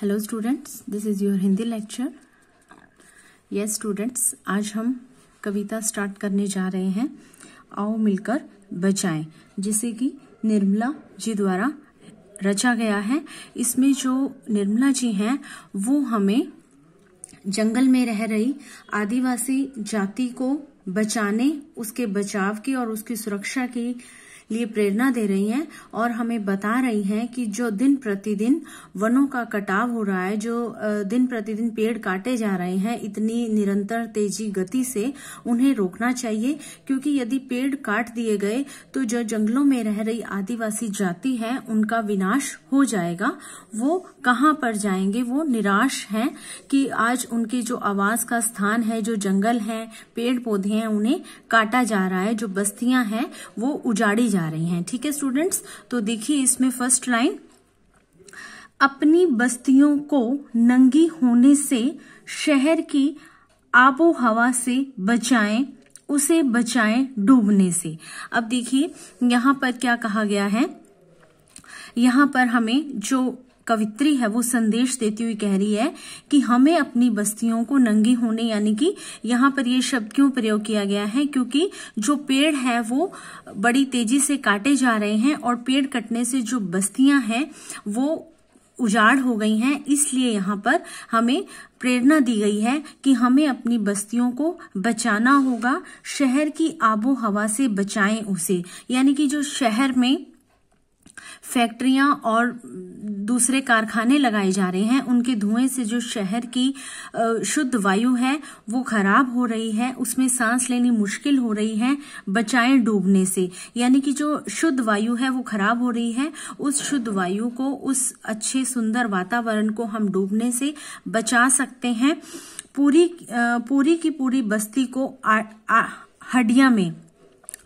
hello students this is your Hindi lecture yes students आज हम कविता start करने जा रहे हैं आओ मिलकर बचाएं जिसे कि निर्मला जी द्वारा रचा गया है इसमें जो निर्मला जी हैं वो हमें जंगल में रह रही आदिवासी जाति को बचाने उसके बचाव की और उसकी सुरक्षा की लिए प्रेरणा दे रही हैं और हमें बता रही हैं कि जो दिन प्रतिदिन वनों का कटाव हो रहा है जो दिन प्रतिदिन पेड़ काटे जा रहे हैं इतनी निरंतर तेजी गति से उन्हें रोकना चाहिए क्योंकि यदि पेड़ काट दिए गए तो जो जंगलों में रह रही आदिवासी जाति है उनका विनाश हो जाएगा वो कहाँ पर जाएंगे वो निराश हैं कि आज उनके जो आवास का स्थान है जो जंगल है पेड़ पौधे हैं उन्हें काटा जा रहा है जो बस्तियां हैं वो उजाड़ी जा जा रही हैं ठीक है स्टूडेंट्स तो देखिए इसमें फर्स्ट लाइन अपनी बस्तियों को नंगी होने से शहर की आबो हवा से बचाएं उसे बचाएं डूबने से अब देखिए यहां पर क्या कहा गया है यहां पर हमें जो कवित्री है वो संदेश देती हुई कह रही है कि हमें अपनी बस्तियों को नंगी होने यानी कि यहाँ पर ये शब्द क्यों प्रयोग किया गया है क्योंकि जो पेड़ है वो बड़ी तेजी से काटे जा रहे हैं और पेड़ कटने से जो बस्तियां हैं वो उजाड़ हो गई हैं इसलिए यहाँ पर हमें प्रेरणा दी गई है कि हमें अपनी बस्तियों को बचाना होगा शहर की आबो हवा से बचाएं उसे यानी कि जो शहर में फैक्ट्रियां और दूसरे कारखाने लगाए जा रहे हैं उनके धुएं से जो शहर की शुद्ध वायु है वो खराब हो रही है उसमें सांस लेनी मुश्किल हो रही है बचाए डूबने से यानी कि जो शुद्ध वायु है वो खराब हो रही है उस शुद्ध वायु को उस अच्छे सुंदर वातावरण को हम डूबने से बचा सकते हैं पूरी पूरी की पूरी बस्ती को हड्डिया में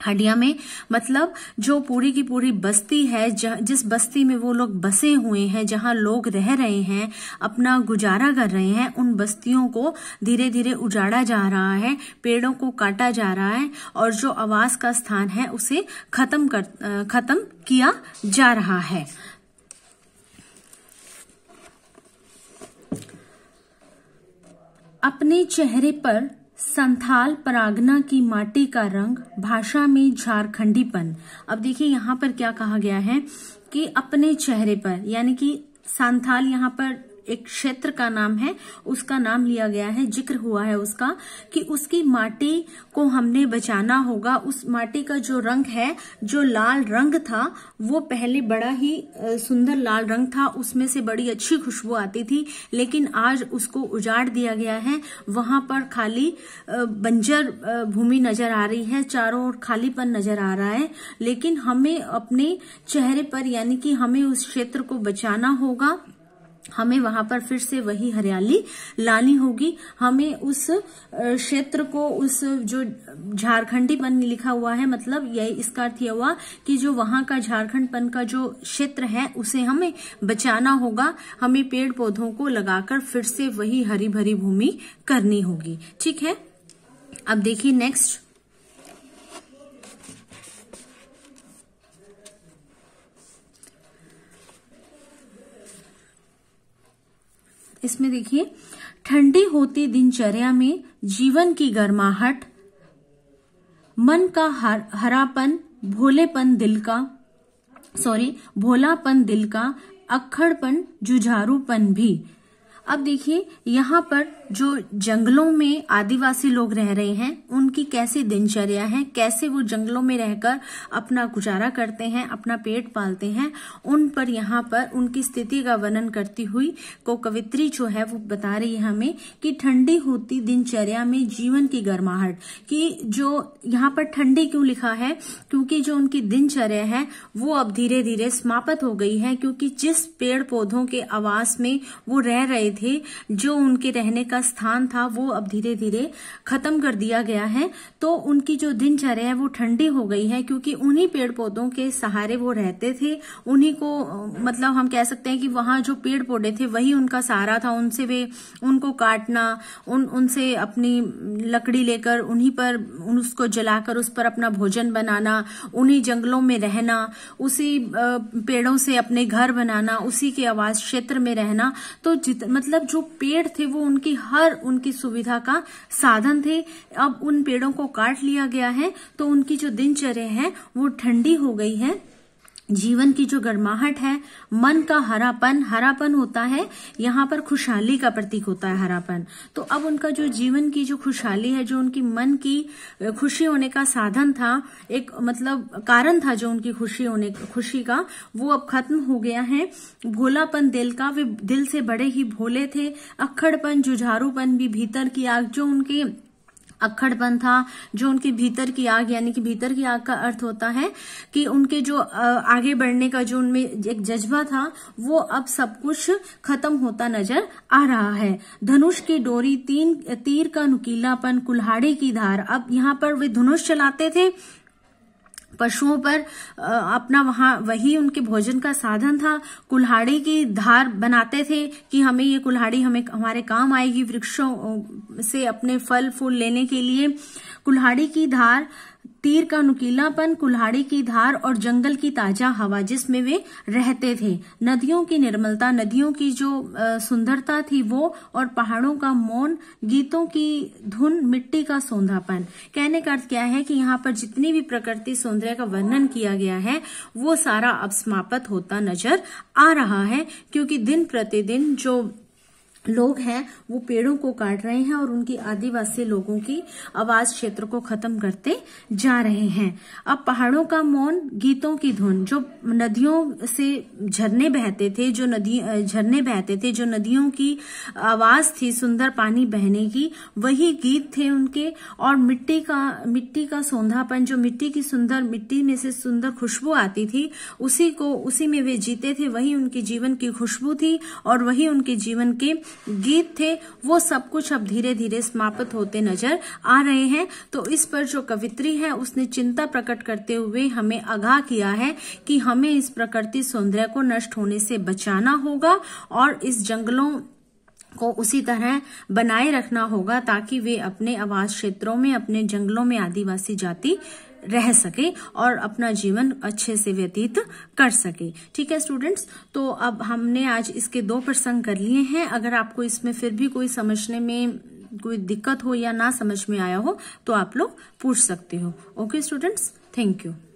हडिया में मतलब जो पूरी की पूरी बस्ती है जिस बस्ती में वो लोग बसे हुए हैं जहां लोग रह रहे हैं अपना गुजारा कर रहे हैं उन बस्तियों को धीरे धीरे उजाड़ा जा रहा है पेड़ों को काटा जा रहा है और जो आवास का स्थान है उसे खत्म कर खत्म किया जा रहा है अपने चेहरे पर संथाल परागना की माटी का रंग भाषा में झारखंडीपन अब देखिए यहाँ पर क्या कहा गया है कि अपने चेहरे पर यानी कि सांथाल यहाँ पर एक क्षेत्र का नाम है उसका नाम लिया गया है जिक्र हुआ है उसका कि उसकी माटी को हमने बचाना होगा उस माटी का जो रंग है जो लाल रंग था वो पहले बड़ा ही सुंदर लाल रंग था उसमें से बड़ी अच्छी खुशबू आती थी लेकिन आज उसको उजाड़ दिया गया है वहां पर खाली बंजर भूमि नजर आ रही है चारों ओर खालीपन नजर आ रहा है लेकिन हमें अपने चेहरे पर यानी कि हमें उस क्षेत्र को बचाना होगा हमें वहां पर फिर से वही हरियाली लानी होगी हमें उस क्षेत्र को उस जो झारखंडी पन लिखा हुआ है मतलब यही इसका अर्थ यह हुआ कि जो वहां का झारखंड पन का जो क्षेत्र है उसे हमें बचाना होगा हमें पेड़ पौधों को लगाकर फिर से वही हरी भरी भूमि करनी होगी ठीक है अब देखिए नेक्स्ट इसमें देखिए ठंडी होती दिनचर्या में जीवन की गर्माहट मन का हर, हरापन भोलेपन दिल का सॉरी भोलापन दिल का अक्खड़पन जुझारूपन भी अब देखिए यहाँ पर जो जंगलों में आदिवासी लोग रह रहे हैं उन उनकी कैसी दिनचर्या है कैसे वो जंगलों में रहकर अपना गुजारा करते हैं अपना पेट पालते हैं उन पर यहाँ पर उनकी स्थिति का वर्णन करती हुई को कवित्री जो है वो बता रही है हमें कि ठंडी होती दिनचर्या में जीवन की गर्माहट कि जो यहाँ पर ठंडी क्यों लिखा है क्योंकि जो उनकी दिनचर्या है वो अब धीरे धीरे समाप्त हो गई है क्योंकि जिस पेड़ पौधों के आवास में वो रह रहे थे जो उनके रहने का स्थान था वो अब धीरे धीरे खत्म कर दिया गया है हैं तो उनकी जो दिनचर्या है वो ठंडी हो गई है क्योंकि उन्हीं पेड़ पौधों के सहारे वो रहते थे उन्हीं को मतलब हम कह सकते हैं कि वहां जो पेड़ पौधे थे वही उनका सहारा था उनसे वे उनको काटना उन उनसे अपनी लकड़ी लेकर उन्हीं पर उसको जलाकर उस पर अपना भोजन बनाना उन्हीं जंगलों में रहना उसी पेड़ों से अपने घर बनाना उसी के आवास क्षेत्र में रहना तो मतलब जो पेड़ थे वो उनकी हर उनकी सुविधा का साधन थे अब उन पेड़ों को काट लिया गया है तो उनकी जो दिनचर्या है वो ठंडी हो गई है जीवन की जो गर्माहट है मन का हरापन हरापन होता है यहाँ पर खुशहाली का प्रतीक होता है हरापन तो अब उनका जो जीवन की जो खुशहाली है जो उनकी मन की खुशी होने का साधन था एक मतलब कारण था जो उनकी खुशी होने खुशी का वो अब खत्म हो गया है भोलापन दिल का वे दिल से बड़े ही भोले थे अक्खड़पन जुझारूपन भी भीतर की आग जो उनके अक्खड़पन था जो उनके भीतर की आग यानी कि भीतर की आग का अर्थ होता है कि उनके जो आगे बढ़ने का जो उनमें एक जज्बा था वो अब सब कुछ खत्म होता नजर आ रहा है धनुष की डोरी तीन तीर का नुकीलापन कुल्हाड़ी की धार अब यहाँ पर वे धनुष चलाते थे पशुओं पर अपना वहां वही उनके भोजन का साधन था कुल्हाड़ी की धार बनाते थे कि हमें ये कुल्हाड़ी हमें हमारे काम आएगी वृक्षों से अपने फल फूल लेने के लिए कुल्हाड़ी की धार तीर का नुकीलापन कुल्हाड़ी की धार और जंगल की ताजा हवा जिसमें वे रहते थे नदियों की निर्मलता नदियों की जो सुंदरता थी वो और पहाड़ों का मौन गीतों की धुन मिट्टी का सौंधापन कहने का अर्थ क्या है कि यहाँ पर जितनी भी प्रकृति सौंदर्य का वर्णन किया गया है वो सारा अब समाप्त होता नजर आ रहा है क्योंकि दिन प्रतिदिन जो लोग हैं वो पेड़ों को काट रहे हैं और उनकी आदिवासी लोगों की आवाज क्षेत्र को खत्म करते जा रहे हैं अब पहाड़ों का मौन गीतों की धुन जो नदियों से झरने बहते थे जो नदी झरने बहते थे जो नदियों की आवाज थी सुंदर पानी बहने की वही गीत थे उनके और मिट्टी का मिट्टी का सौंधापन जो मिट्टी की सुंदर मिट्टी में से सुंदर खुशबू आती थी उसी को उसी में वे जीते थे वही उनके जीवन की खुशबू थी और वही उनके जीवन के गीत थे वो सब कुछ अब धीरे धीरे समाप्त होते नजर आ रहे हैं तो इस पर जो कवित्री है उसने चिंता प्रकट करते हुए हमें आगाह किया है कि हमें इस प्रकृति सौंदर्य को नष्ट होने से बचाना होगा और इस जंगलों को उसी तरह बनाए रखना होगा ताकि वे अपने आवास क्षेत्रों में अपने जंगलों में आदिवासी जाति रह सके और अपना जीवन अच्छे से व्यतीत कर सके ठीक है स्टूडेंट्स तो अब हमने आज इसके दो प्रसंग कर लिए हैं अगर आपको इसमें फिर भी कोई समझने में कोई दिक्कत हो या ना समझ में आया हो तो आप लोग पूछ सकते हो ओके स्टूडेंट्स थैंक यू